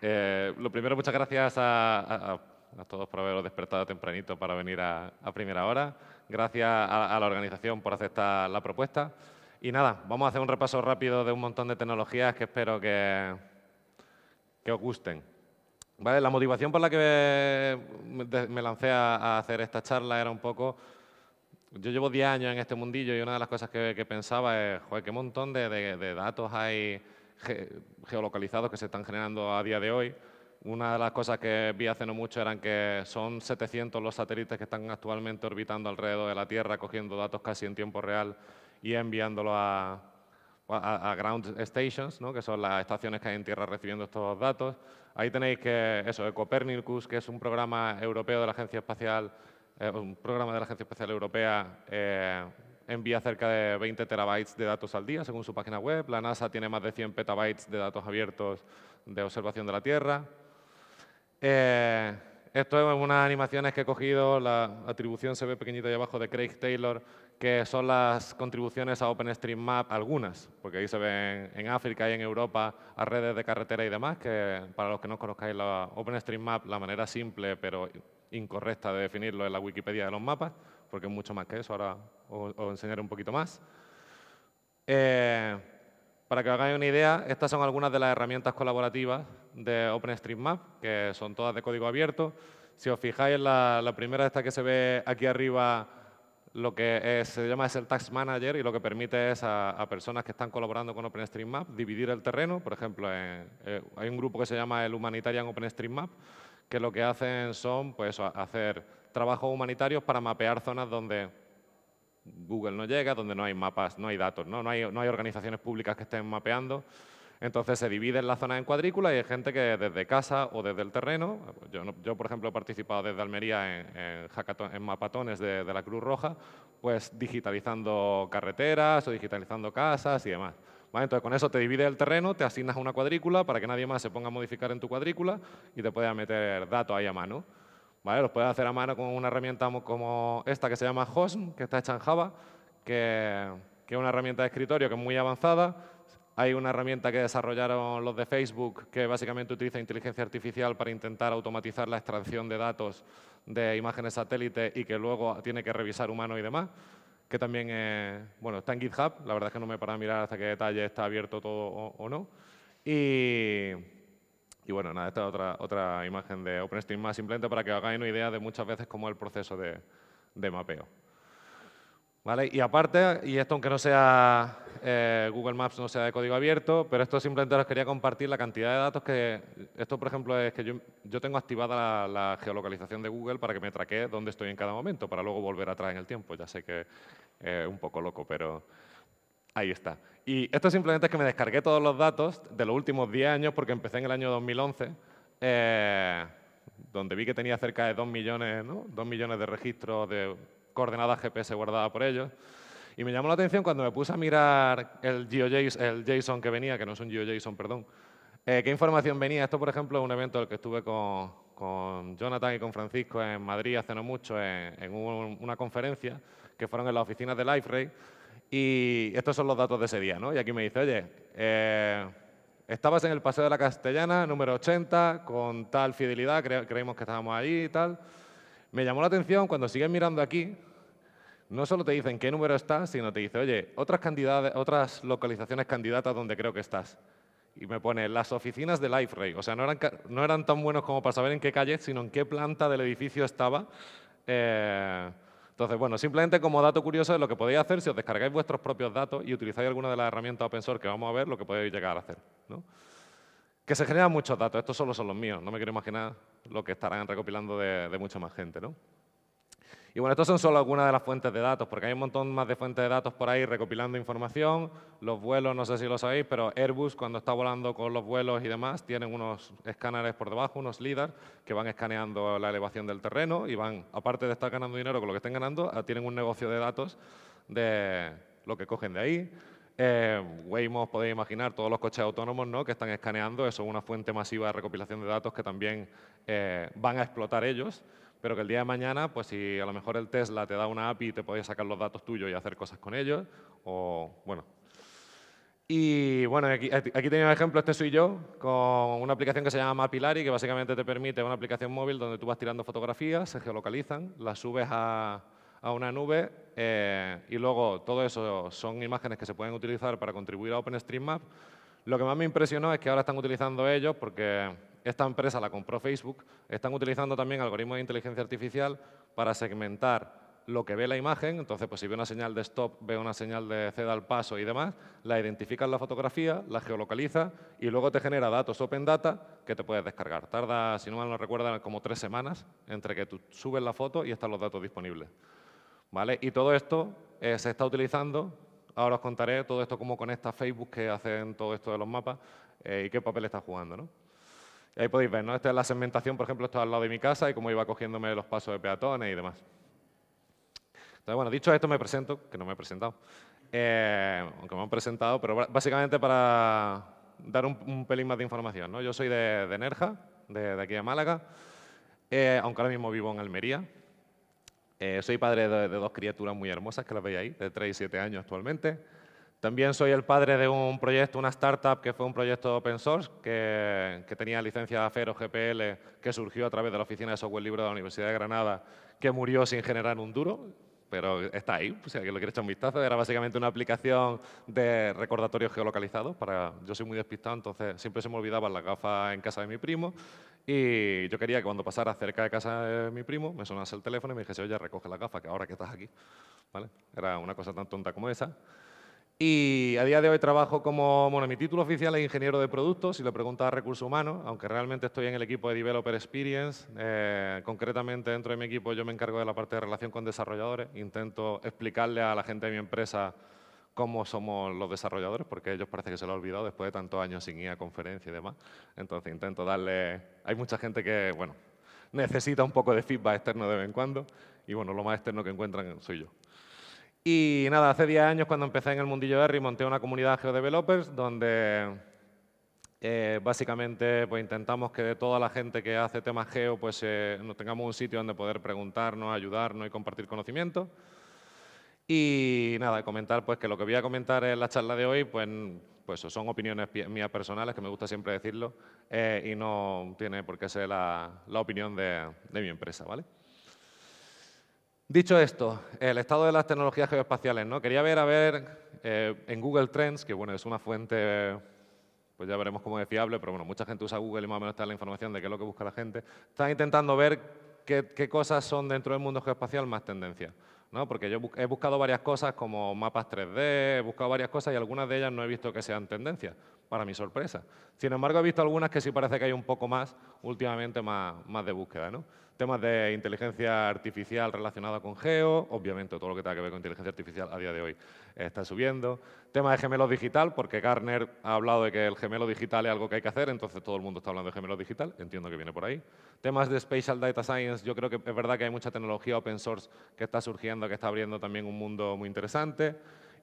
Eh, lo primero, muchas gracias a, todos por haberos despertado tempranito para venir a, primera hora. Gracias a, la organización por aceptar la propuesta. Y nada, vamos a hacer un repaso rápido de un montón de tecnologías que espero que, que os gusten. ¿Vale? La motivación por la que me lancé a, hacer esta charla era un poco... Yo llevo 10 años en este mundillo y una de las cosas que, pensaba es, joder, qué montón de, de datos hay geolocalizados que se están generando a día de hoy. Una de las cosas que vi hace no mucho eran que son 700 los satélites que están actualmente orbitando alrededor de la Tierra, cogiendo datos casi en tiempo real y enviándolos a, ground stations, que son las estaciones que hay en tierra recibiendo estos datos. Ahí tenéis que eso, Copernicus, que es un programa europeo de la Agencia Espacial, eh, un programa de la Agencia Espacial Europea eh, envía cerca de 20 terabytes de datos al día, según su página web. La NASA tiene más de 100 petabytes de datos abiertos de observación de la Tierra. Eh, esto es unas animaciones que he cogido, la atribución se ve pequeñita ahí abajo de Craig Taylor, que son las contribuciones a OpenStreetMap, algunas, porque ahí se ven en África y en Europa a redes de carretera y demás, que para los que no conozcáis la OpenStreetMap, la manera simple pero incorrecta de definirlo es la Wikipedia de los mapas, porque es mucho más que eso, ahora os, enseñaré un poquito más. Eh, para que os hagáis una idea, estas son algunas de las herramientas colaborativas de OpenStreetMap, que son todas de código abierto. Si os fijáis, la, la primera, esta que se ve aquí arriba, lo que se llama es el Tax Manager y lo que permite es a, personas que están colaborando con OpenStreetMap dividir el terreno. Por ejemplo, eh, hay un grupo que se llama el Humanitarian OpenStreetMap, que lo que hacen son pues, hacer trabajos humanitarios para mapear zonas donde Google no llega, donde no hay mapas, no hay datos, no, no hay, organizaciones públicas que estén mapeando. Entonces se dividen la zona en cuadrícula y hay gente que desde casa o desde el terreno, yo, yo por ejemplo he participado desde Almería en, en mapatones de, la Cruz Roja, pues digitalizando carreteras o digitalizando casas y demás. Entonces con eso te divide el terreno, te asignas una cuadrícula para que nadie más se ponga a modificar en tu cuadrícula y te puedas meter datos ahí a mano. ¿vale? Los puedes hacer a mano con una herramienta como esta que se llama HOSM, que está hecha en Java, que, es una herramienta de escritorio que es muy avanzada. Hay una herramienta que desarrollaron los de Facebook que básicamente utiliza inteligencia artificial para intentar automatizar la extracción de datos de imágenes satélite y que luego tiene que revisar humano y demás, que también bueno, está en GitHub. La verdad es que no me a mirar hasta qué detalle está abierto todo o, o no. Y, y bueno, nada, esta es otra, otra imagen de OpenStreetMap, simplemente para que hagáis una idea de muchas veces cómo es el proceso de, mapeo. ¿Vale? Y aparte, y esto aunque no sea eh, Google Maps, no sea de código abierto, pero esto simplemente os quería compartir la cantidad de datos que... Esto, por ejemplo, es que yo, tengo activada la, geolocalización de Google para que me traquee dónde estoy en cada momento, para luego volver atrás en el tiempo. Ya sé que es un poco loco, pero... Ahí está. Y esto simplemente es que me descargué todos los datos de los últimos 10 años porque empecé en el año 2011, eh, donde vi que tenía cerca de 2 millones, ¿no? millones de registros de coordenadas GPS guardadas por ellos. Y me llamó la atención cuando me puse a mirar el, el JSON que venía, que no es un GeoJSON, perdón, eh, qué información venía. Esto, por ejemplo, es un evento el que estuve con, Jonathan y con Francisco en Madrid hace no mucho, en, una conferencia que fueron en las oficinas de LifeRay y estos son los datos de ese día, ¿no? Y aquí me dice, oye, eh, estabas en el Paseo de la Castellana, número 80, con tal fidelidad, creímos que estábamos allí y tal. Me llamó la atención cuando sigues mirando aquí, no solo te dicen qué número estás, sino te dice, oye, otras, otras localizaciones candidatas donde creo que estás. Y me pone las oficinas de LifeRay. O sea, no eran, tan buenos como para saber en qué calle, sino en qué planta del edificio estaba. Eh, entonces, bueno, simplemente como dato curioso de lo que podéis hacer si os descargáis vuestros propios datos y utilizáis alguna de las herramientas open source que vamos a ver, lo que podéis llegar a hacer. ¿no? Que se generan muchos datos, estos solo son los míos, no me quiero imaginar lo que estarán recopilando de, de mucha más gente. ¿no? Y bueno, estas son solo algunas de las fuentes de datos, porque hay un montón más de fuentes de datos por ahí recopilando información. Los vuelos, no sé si lo sabéis, pero Airbus cuando está volando con los vuelos y demás, tienen unos escáneres por debajo, unos LIDAR, que van escaneando la elevación del terreno y van, aparte de estar ganando dinero con lo que estén ganando, ah, tienen un negocio de datos de lo que cogen de ahí. Eh, Waymo, podéis imaginar, todos los coches autónomos ¿no? que están escaneando, eso es una fuente masiva de recopilación de datos que también eh, van a explotar ellos pero que el día de mañana, pues si a lo mejor el Tesla te da una API, te podías sacar los datos tuyos y hacer cosas con ellos, o bueno. Y bueno, aquí, aquí un ejemplo, este soy yo, con una aplicación que se llama Mapilari, que básicamente te permite una aplicación móvil donde tú vas tirando fotografías, se geolocalizan, las subes a, una nube eh, y luego todo eso son imágenes que se pueden utilizar para contribuir a OpenStreetMap. Lo que más me impresionó es que ahora están utilizando ellos porque esta empresa la compró Facebook. Están utilizando también algoritmos de inteligencia artificial para segmentar lo que ve la imagen, entonces pues si ve una señal de stop, ve una señal de ceda al paso y demás, la identifica en la fotografía, la geolocaliza y luego te genera datos open data que te puedes descargar. Tarda, si no mal no recuerdan, como tres semanas entre que tú subes la foto y están los datos disponibles. ¿Vale? Y todo esto eh, se está utilizando, ahora os contaré todo esto cómo conecta Facebook que hacen todo esto de los mapas eh, y qué papel está jugando. ¿no? Y ahí podéis ver, ¿no? Esta es la segmentación, por ejemplo, esto al lado de mi casa y cómo iba cogiéndome los pasos de peatones y demás. Entonces, bueno, dicho esto, me presento, que no me he presentado. Eh, aunque me han presentado, pero básicamente para dar un, pelín más de información. ¿no? Yo soy de, Nerja, de, aquí a Málaga, eh, aunque ahora mismo vivo en Almería. Eh, soy padre de, de, dos criaturas muy hermosas que las veis ahí, de 3 y 7 años actualmente. También soy el padre de un proyecto, una startup que fue un proyecto open source que, tenía licencia Afero GPL que surgió a través de la Oficina de Software Libre de la Universidad de Granada que murió sin generar un duro, pero está ahí, pues, si alguien lo quiere echar un vistazo. Era básicamente una aplicación de recordatorios geolocalizados. Para... Yo soy muy despistado, entonces siempre se me olvidaban las gafas en casa de mi primo y yo quería que cuando pasara cerca de casa de mi primo me sonase el teléfono y me dijese, oye, recoge la gafas, que ahora que estás aquí. ¿Vale? Era una cosa tan tonta como esa. Y a día de hoy trabajo como, bueno, mi título oficial es ingeniero de productos, si lo pregunto a recursos humanos, aunque realmente estoy en el equipo de Developer Experience. Eh, concretamente, dentro de mi equipo yo me encargo de la parte de relación con desarrolladores. Intento explicarle a la gente de mi empresa cómo somos los desarrolladores, porque ellos parece que se lo ha olvidado después de tantos años sin ir a conferencias y demás. Entonces intento darle... Hay mucha gente que, bueno, necesita un poco de feedback externo de vez en cuando, y bueno, lo más externo que encuentran soy yo. Y nada, hace 10 años cuando empecé en el mundillo de y monté una comunidad de geodevelopers donde eh, básicamente pues, intentamos que de toda la gente que hace temas geo pues, eh, tengamos un sitio donde poder preguntarnos, ayudarnos y compartir conocimiento. Y nada, comentar pues, que lo que voy a comentar en la charla de hoy pues, pues son opiniones mías personales, que me gusta siempre decirlo, eh, y no tiene por qué ser la, opinión de, de mi empresa. ¿vale? Dicho esto, el estado de las tecnologías geoespaciales, ¿no? Quería ver, a ver, eh, en Google Trends, que es una fuente, pues ya veremos cómo es fiable, pero bueno, mucha gente usa Google y más o menos está la información de qué es lo que busca la gente. Están intentando ver qué, cosas son dentro del mundo geoespacial más tendencia. ¿no? Porque yo he buscado varias cosas como mapas 3D, he buscado varias cosas y algunas de ellas no he visto que sean tendencias, para mi sorpresa. Sin embargo, he visto algunas que sí parece que hay un poco más, últimamente más, más de búsqueda, ¿no? Temas de inteligencia artificial relacionada con geo, obviamente todo lo que tenga que ver con inteligencia artificial a día de hoy está subiendo. Tema de gemelo digital, porque Garner ha hablado de que el gemelo digital es algo que hay que hacer, entonces todo el mundo está hablando de gemelo digital, entiendo que viene por ahí. Temas de Spatial Data Science, yo creo que es verdad que hay mucha tecnología open source que está surgiendo, que está abriendo también un mundo muy interesante.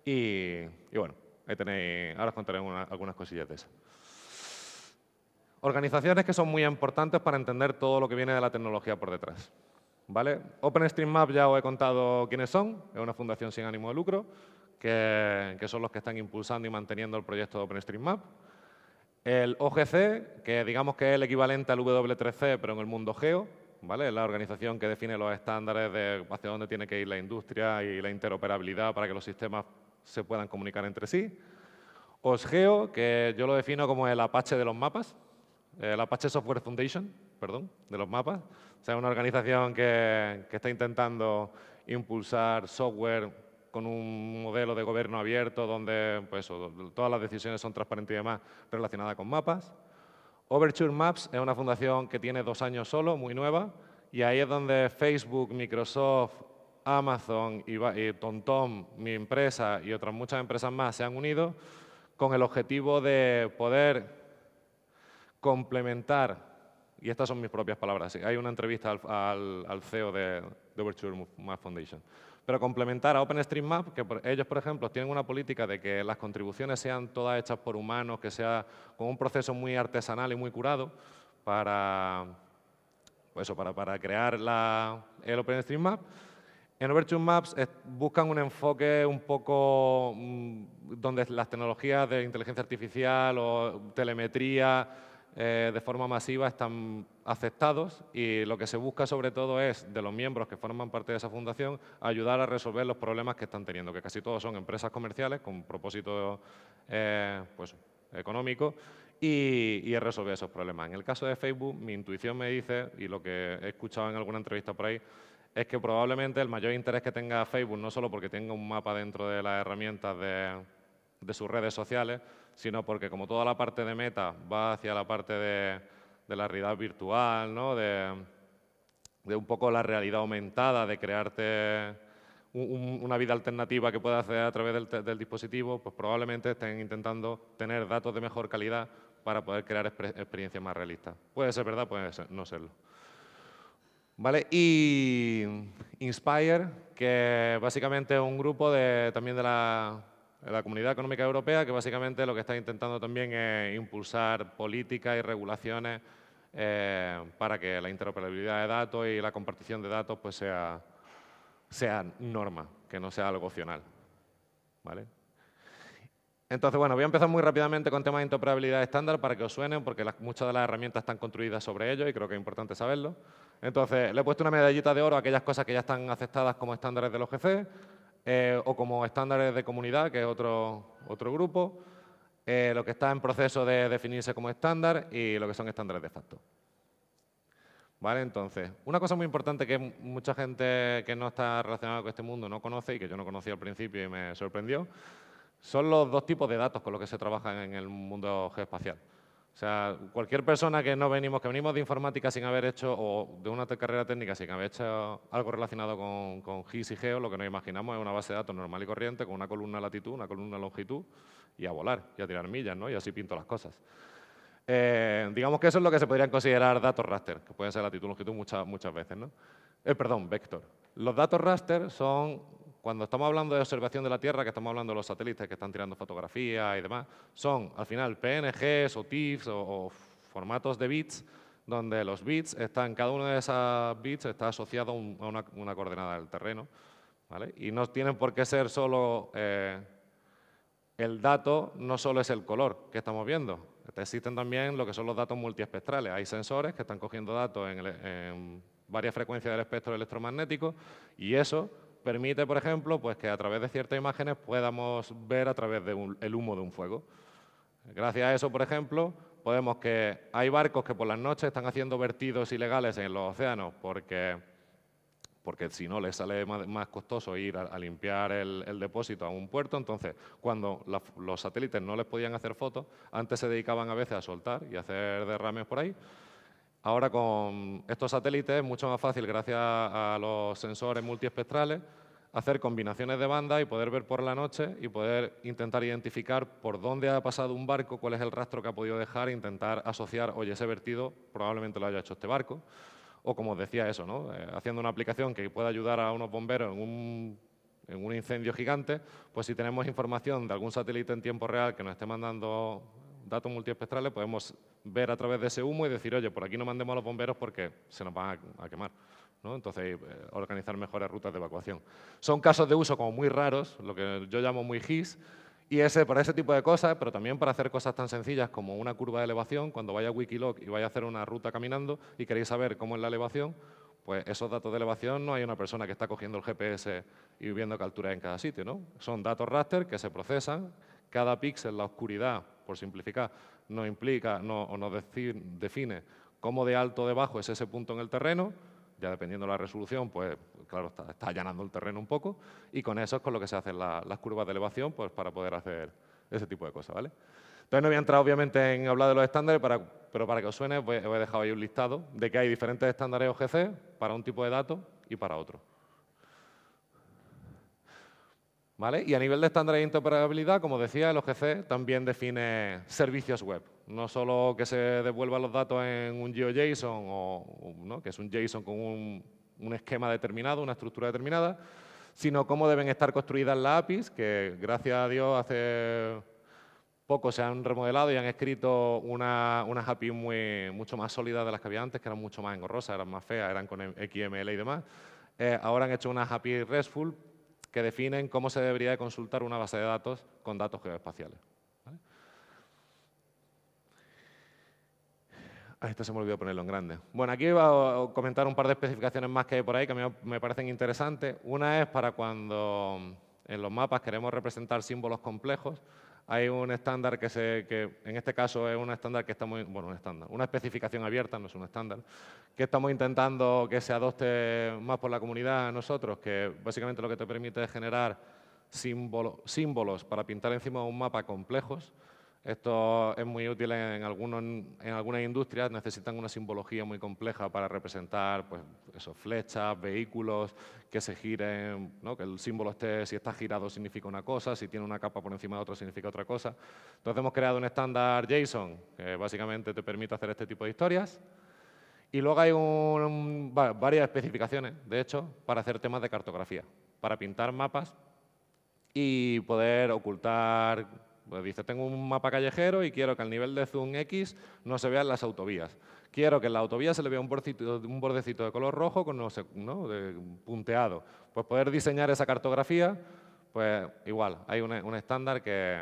Y, bueno, ahí tenéis, ahora os contaré algunas cosillas de eso. Organizaciones que son muy importantes para entender todo lo que viene de la tecnología por detrás. ¿Vale? OpenStreetMap ya os he contado quiénes son, es una fundación sin ánimo de lucro que, son los que están impulsando y manteniendo el proyecto de OpenStreetMap. El OGC, que digamos que es el equivalente al W3C, pero en el mundo geo, ¿vale? la organización que define los estándares de hacia dónde tiene que ir la industria y la interoperabilidad para que los sistemas se puedan comunicar entre sí. OSGEO, e que yo lo defino como el Apache de los mapas, el Apache Software Foundation, perdón, de los mapas. O sea, una organización que está intentando impulsar software con un modelo de gobierno abierto donde pues, todas las decisiones son transparentes y demás relacionadas con mapas. Overture Maps es una fundación que tiene dos años solo, muy nueva, y ahí es donde Facebook, Microsoft, Amazon, y TomTom, mi empresa y otras muchas empresas más se han unido con el objetivo de poder complementar y estas son mis propias palabras, hay una entrevista al, CEO de, Overture Map Foundation. Pero complementar a OpenStreetMap, que ellos, por ejemplo, tienen una política de que las contribuciones sean todas hechas por humanos, que sea con un proceso muy artesanal y muy curado para, pues eso, para, crear el OpenStreetMap. En Overture Maps eh, buscan un enfoque un poco mm, donde las tecnologías de inteligencia artificial o telemetría eh, de forma masiva están aceptados y lo que se busca sobre todo es, de los miembros que forman parte de esa fundación, ayudar a resolver los problemas que están teniendo, que casi todos son empresas comerciales con propósito eh, pues, económico y, resolver esos problemas. En el caso de Facebook, mi intuición me dice, y lo que he escuchado en alguna entrevista por ahí, es que probablemente el mayor interés que tenga Facebook, no solo porque tenga un mapa dentro de las herramientas de sus redes sociales, sino porque como toda la parte de meta va hacia la parte de, la realidad virtual, ¿no? de, un poco la realidad aumentada, de crearte una vida alternativa que puedas hacer a través del, dispositivo, pues probablemente estén intentando tener datos de mejor calidad para poder crear experiencias más realistas. Puede ser verdad, puede no serlo. ¿Vale? Y Inspire, que básicamente es un grupo de, también de la la Comunidad Económica Europea, que básicamente lo que está intentando también es impulsar políticas y regulaciones eh, para que la interoperabilidad de datos y la compartición de datos pues sea, norma, que no sea algo opcional. ¿Vale? Entonces, bueno, voy a empezar muy rápidamente con temas de interoperabilidad estándar para que os suenen, porque muchas de las herramientas están construidas sobre ello y creo que es importante saberlo. Entonces, le he puesto una medallita de oro a aquellas cosas que ya están aceptadas como estándares de los OGC, eh, o como estándares de comunidad, que es otro, grupo, eh, lo que está en proceso de definirse como estándar y lo que son estándares de facto. ¿Vale? Entonces, una cosa muy importante que mucha gente que no está relacionada con este mundo no conoce y que yo no conocía al principio y me sorprendió, son los dos tipos de datos con los que se trabaja en el mundo geoespacial. O sea, cualquier persona que no venimos, que venimos de informática sin haber hecho, o de una carrera técnica sin haber hecho algo relacionado con, GIS y GEO, lo que nos imaginamos es una base de datos normal y corriente con una columna latitud, una columna longitud, y a volar, y a tirar millas, ¿no? Y así pinto las cosas. Eh, digamos que eso es lo que se podrían considerar datos raster, que pueden ser latitud, longitud muchas, muchas veces, ¿no? Eh, perdón, vector. Los datos raster son cuando estamos hablando de observación de la Tierra, que estamos hablando de los satélites que están tirando fotografías y demás, son al final PNGs o TIFFs o, formatos de bits donde los bits están, cada uno de esos bits está asociado a, una, coordenada del terreno. ¿vale? Y no tienen por qué ser solo eh, el dato, no solo es el color que estamos viendo. Este, existen también lo que son los datos multiespectrales. Hay sensores que están cogiendo datos en, en varias frecuencias del espectro electromagnético y eso permite, por ejemplo, pues que a través de ciertas imágenes podamos ver a través del humo de un fuego. Gracias a eso, por ejemplo, podemos que hay barcos que por las noches están haciendo vertidos ilegales en los océanos porque, porque si no les sale más, costoso ir a, limpiar el, depósito a un puerto. Entonces, cuando los satélites no les podían hacer fotos, antes se dedicaban a veces a soltar y hacer derrames por ahí. Ahora con estos satélites es mucho más fácil, gracias a los sensores multiespectrales, hacer combinaciones de bandas y poder ver por la noche y poder intentar identificar por dónde ha pasado un barco, cuál es el rastro que ha podido dejar e intentar asociar, oye, ese vertido probablemente lo haya hecho este barco. O como os decía eso, ¿no? Eh, haciendo una aplicación que pueda ayudar a unos bomberos en un, en un incendio gigante, pues si tenemos información de algún satélite en tiempo real que nos esté mandando datos multiespectrales podemos ver a través de ese humo y decir, oye, por aquí no mandemos a los bomberos porque se nos van a, quemar. Entonces, eh, organizar mejores rutas de evacuación. Son casos de uso como muy raros, lo que yo llamo muy GIS, y ese, para ese tipo de cosas, pero también para hacer cosas tan sencillas como una curva de elevación, cuando vaya a Wikiloc y vaya a hacer una ruta caminando y queréis saber cómo es la elevación, pues esos datos de elevación no hay una persona que está cogiendo el GPS y viendo qué altura hay en cada sitio, ¿no? Son datos raster que se procesan, cada píxel, la oscuridad por simplificar, no implica o no define cómo de alto o de bajo es ese punto en el terreno, ya dependiendo de la resolución, pues claro, está, allanando el terreno un poco, y con eso es con lo que se hacen las curvas de elevación pues, para poder hacer ese tipo de cosas, ¿vale? Entonces no voy a entrar obviamente en hablar de los estándares, pero para que os suene, os he dejado ahí un listado de que hay diferentes estándares OGC para un tipo de datos y para otro. Y a nivel de estándares de interoperabilidad, como decía, el OGC también define servicios web. No solo que se devuelvan los datos en un GeoJSON, o, que es un JSON con un, esquema determinado, una estructura determinada, sino cómo deben estar construidas las APIs, que gracias a Dios hace poco se han remodelado y han escrito una, unas APIs mucho más sólidas de las que había antes, que eran mucho más engorrosas, eran más feas, eran con XML y demás. Eh, ahora han hecho unas APIs RESTful que definen cómo se debería de consultar una base de datos con datos geoespaciales. Ah, esto se me olvidó ponerlo en grande. Bueno, aquí iba a comentar un par de especificaciones más que hay por ahí que a mí me parecen interesantes. Una es para cuando en los mapas queremos representar símbolos complejos, hay un estándar que, se, que en este caso es un estándar que muy bueno, un estándar, una especificación abierta, no es un estándar, que estamos intentando que se adopte más por la comunidad nosotros, que básicamente lo que te permite es generar símbolos para pintar encima de un mapa complejos esto es muy útil en, algunos, en algunas industrias, necesitan una simbología muy compleja para representar pues, flechas, vehículos que se giren, que el símbolo esté, si está girado significa una cosa, si tiene una capa por encima de otra significa otra cosa. Entonces hemos creado un estándar JSON que básicamente te permite hacer este tipo de historias. Y luego hay varias especificaciones, de hecho, para hacer temas de cartografía, para pintar mapas y poder ocultar pues dice, tengo un mapa callejero y quiero que al nivel de zoom X no se vean las autovías. Quiero que en la autovía se le vea un bordecito, de color rojo con no sé, punteado. Pues poder diseñar esa cartografía, pues igual, hay un, estándar que,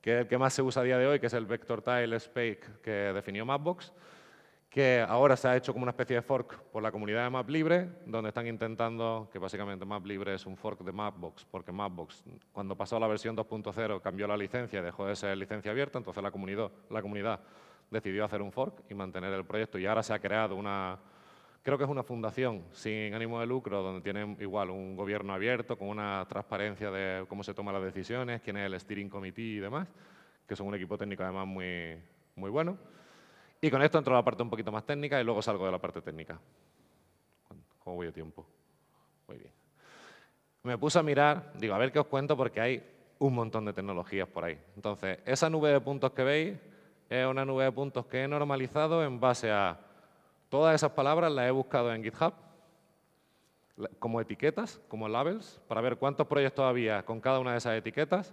que es el que más se usa a día de hoy, que es el Vector Tile spec que definió Mapbox que ahora se ha hecho como una especie de fork por la comunidad de Map Libre, donde están intentando que básicamente Map Libre es un fork de Mapbox, porque Mapbox cuando pasó a la versión 2.0 cambió la licencia y dejó de ser licencia abierta, entonces la comunidad, la comunidad decidió hacer un fork y mantener el proyecto y ahora se ha creado una, creo que es una fundación sin ánimo de lucro, donde tienen igual un gobierno abierto con una transparencia de cómo se toman las decisiones, quién es el steering committee y demás, que son un equipo técnico además muy, muy bueno. Y con esto entro a la parte un poquito más técnica y luego salgo de la parte técnica. ¿Cómo voy de tiempo? Muy bien. Me puse a mirar, digo, a ver qué os cuento porque hay un montón de tecnologías por ahí. Entonces, esa nube de puntos que veis es una nube de puntos que he normalizado en base a todas esas palabras, las he buscado en GitHub como etiquetas, como labels, para ver cuántos proyectos había con cada una de esas etiquetas.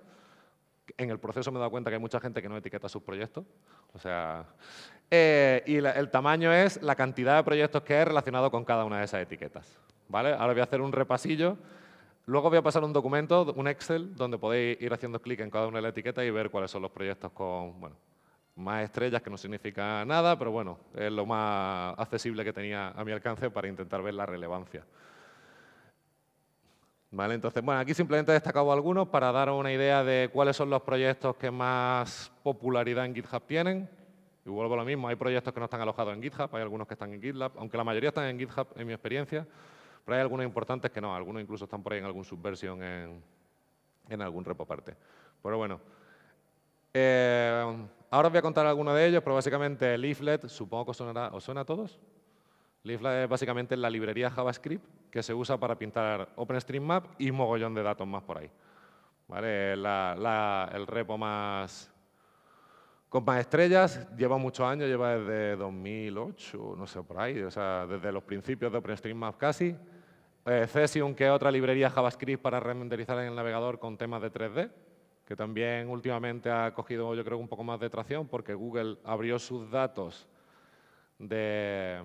En el proceso me he dado cuenta que hay mucha gente que no etiqueta sus proyectos. O sea, eh, y el tamaño es la cantidad de proyectos que hay relacionado con cada una de esas etiquetas. ¿vale? Ahora voy a hacer un repasillo. Luego voy a pasar un documento, un Excel, donde podéis ir haciendo clic en cada una de las etiquetas y ver cuáles son los proyectos con bueno, más estrellas, que no significa nada, pero bueno, es lo más accesible que tenía a mi alcance para intentar ver la relevancia. Entonces, bueno, aquí simplemente he destacado algunos para dar una idea de cuáles son los proyectos que más popularidad en GitHub tienen. Y vuelvo lo mismo, hay proyectos que no están alojados en GitHub, hay algunos que están en GitLab, aunque la mayoría están en GitHub en mi experiencia, pero hay algunos importantes que no, algunos incluso están por ahí en algún subversión, en, algún repo aparte. Pero bueno, eh, ahora os voy a contar alguno de ellos, pero básicamente Leaflet, supongo que os, suena a todos. Leaflet es básicamente la librería JavaScript que se usa para pintar OpenStreetMap y mogollón de datos más por ahí. ¿Vale? el repo más más Estrellas lleva muchos años, lleva desde 2008, no sé, por ahí, o sea, desde los principios de OpenStreetMap casi. Eh, que es otra librería JavaScript para renderizar en el navegador con temas de 3D, que también últimamente ha cogido, yo creo, un poco más de tracción porque Google abrió sus datos de...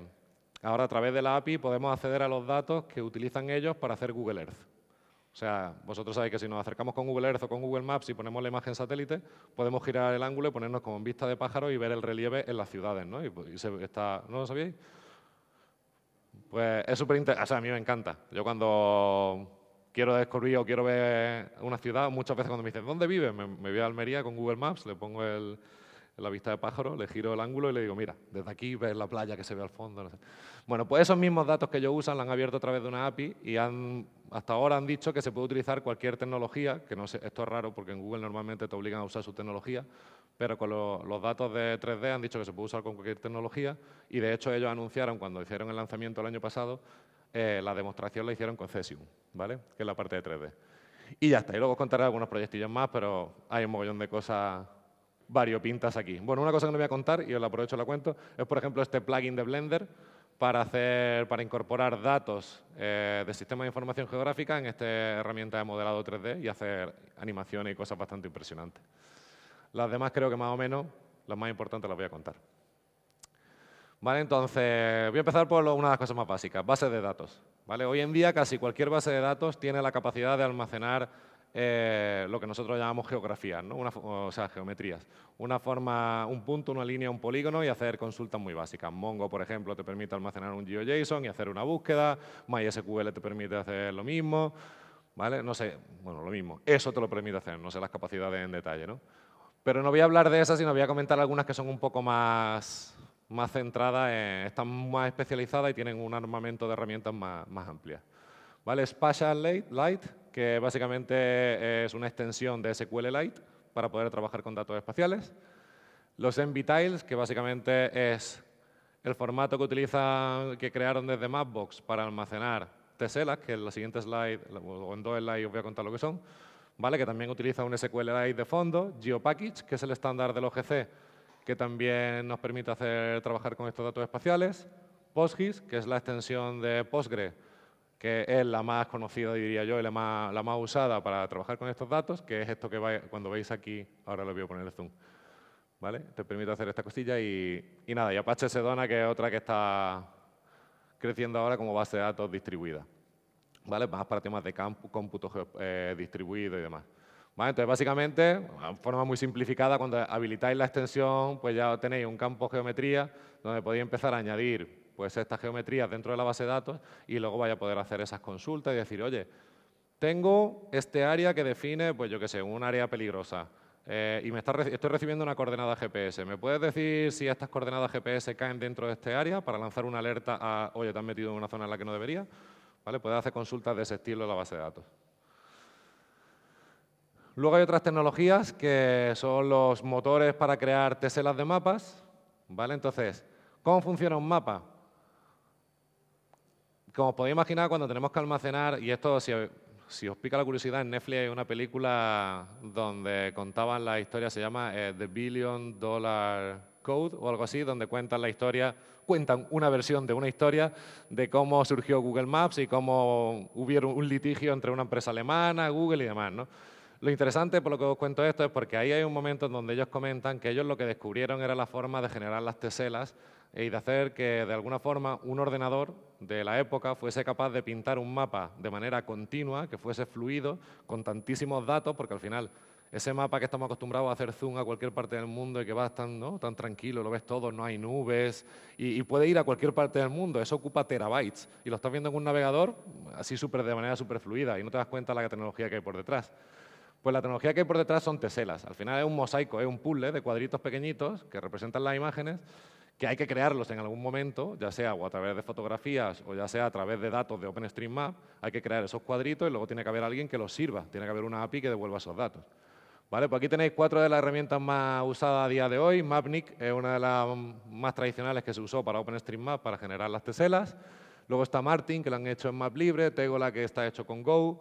Ahora, a través de la API, podemos acceder a los datos que utilizan ellos para hacer Google Earth. O sea, vosotros sabéis que si nos acercamos con Google Earth o con Google Maps y ponemos la imagen satélite, podemos girar el ángulo y ponernos como en vista de pájaro y ver el relieve en las ciudades, ¿no? Pues, está, ¿No lo sabíais? Pues es súper interesante, o sea, a mí me encanta. Yo cuando quiero descubrir o quiero ver una ciudad, muchas veces cuando me dicen, ¿dónde vive, Me, voy a Almería con Google Maps, le pongo la vista de pájaro, le giro el ángulo y le digo, mira, desde aquí ves la playa que se ve al fondo. Bueno, pues esos mismos datos que yo usan los han abierto a través de una API y han hasta ahora han dicho que se puede utilizar cualquier tecnología, que no esto es raro porque en Google normalmente te obligan a usar su tecnología, pero con los datos de 3D han dicho que se puede usar con cualquier tecnología y de hecho ellos anunciaron cuando hicieron el lanzamiento el año pasado, eh, la demostración la hicieron con Cesium, ¿vale? que es la parte de 3D. Y ya está, y luego os contaré algunos proyectillos más, pero hay un mogollón de cosas variopintas aquí. Bueno, una cosa que no voy a contar, y os la aprovecho y la cuento, es por ejemplo este plugin de Blender, para, hacer, para incorporar datos eh, de sistemas de información geográfica en esta herramienta de modelado 3D y hacer animaciones y cosas bastante impresionantes. Las demás creo que más o menos, las más importantes las voy a contar. Vale, entonces, voy a empezar por una de las cosas más básicas, bases de datos. ¿vale? Hoy en día casi cualquier base de datos tiene la capacidad de almacenar eh, lo que nosotros llamamos geografías, ¿no? Una, o sea, geometrías. Una forma, un punto, una línea, un polígono y hacer consultas muy básicas. Mongo, por ejemplo, te permite almacenar un GeoJSON y hacer una búsqueda. MySQL te permite hacer lo mismo. ¿Vale? No sé, bueno, lo mismo. Eso te lo permite hacer, no sé las capacidades en detalle, ¿no? Pero no voy a hablar de esas, sino voy a comentar algunas que son un poco más, más centradas, están más especializadas y tienen un armamento de herramientas más, más amplias. ¿vale? Lite, que básicamente eh, es una extensión de lite para poder trabajar con datos espaciales. Los MVTiles, que básicamente es el formato que utilizan, que crearon desde Mapbox para almacenar teselas, que en la siguiente slide, o en dos slides os voy a contar lo que son, ¿vale? que también utiliza un lite de fondo, GeoPackage, que es el estándar del OGC, que también nos permite hacer, trabajar con estos datos espaciales, PostGIS, que es la extensión de Postgre, que es la más conocida, diría yo, y la más, la más usada para trabajar con estos datos, que es esto que va, cuando veis aquí, ahora lo voy a poner el zoom, ¿vale? Te permite hacer esta cosilla y, y nada, y Apache Sedona, que es otra que está creciendo ahora como base de datos distribuida, ¿vale? Más para temas de cómputo eh, distribuido y demás. ¿Vale? Entonces, básicamente, de forma muy simplificada, cuando habilitáis la extensión, pues ya tenéis un campo geometría donde podéis empezar a añadir pues estas geometrías dentro de la base de datos y luego vaya a poder hacer esas consultas y decir, oye, tengo este área que define, pues yo qué sé, un área peligrosa. Eh, y me estoy recibiendo una coordenada GPS. ¿Me puedes decir si estas coordenadas GPS caen dentro de este área para lanzar una alerta a, oye, te has metido en una zona en la que no debería? ¿Vale? Puedes hacer consultas de ese estilo en la base de datos. Luego hay otras tecnologías que son los motores para crear teselas de mapas. ¿vale? Entonces, ¿cómo funciona un mapa? Como podéis imaginar, cuando tenemos que almacenar, y esto si, os pica la curiosidad, en Netflix hay una película donde contaban la historia, se llama eh, The Billion Dollar Code o algo así, donde cuentan la historia, cuentan una versión de una historia de cómo surgió Google Maps y cómo hubo un litigio entre una empresa alemana, Google y demás, Lo interesante por lo que os cuento esto es porque ahí hay un momento en donde ellos comentan que ellos lo que descubrieron era la forma de generar las teselas y de hacer que, de alguna forma, un ordenador de la época fuese capaz de pintar un mapa de manera continua, que fuese fluido, con tantísimos datos, porque al final ese mapa que estamos acostumbrados a hacer zoom a cualquier parte del mundo y que va tan, tan tranquilo, lo ves todo, no hay nubes, y, puede ir a cualquier parte del mundo, eso ocupa terabytes, y lo estás viendo en un navegador así super, de manera súper fluida, y no te das cuenta de la tecnología que hay por detrás. Pues la tecnología que hay por detrás son teselas, al final es un mosaico, es un puzzle de cuadritos pequeñitos que representan las imágenes, que hay que crearlos en algún momento, ya sea a través de fotografías o ya sea a través de datos de OpenStreetMap, hay que crear esos cuadritos y luego tiene que haber alguien que los sirva, tiene que haber una API que devuelva esos datos. Vale, pues aquí tenéis cuatro de las herramientas más usadas a día de hoy. Mapnik es una de las más tradicionales que se usó para OpenStreetMap para generar las teselas. Luego está Martin, que lo han hecho en MapLibre. Libre, Tegola, que está hecho con Go,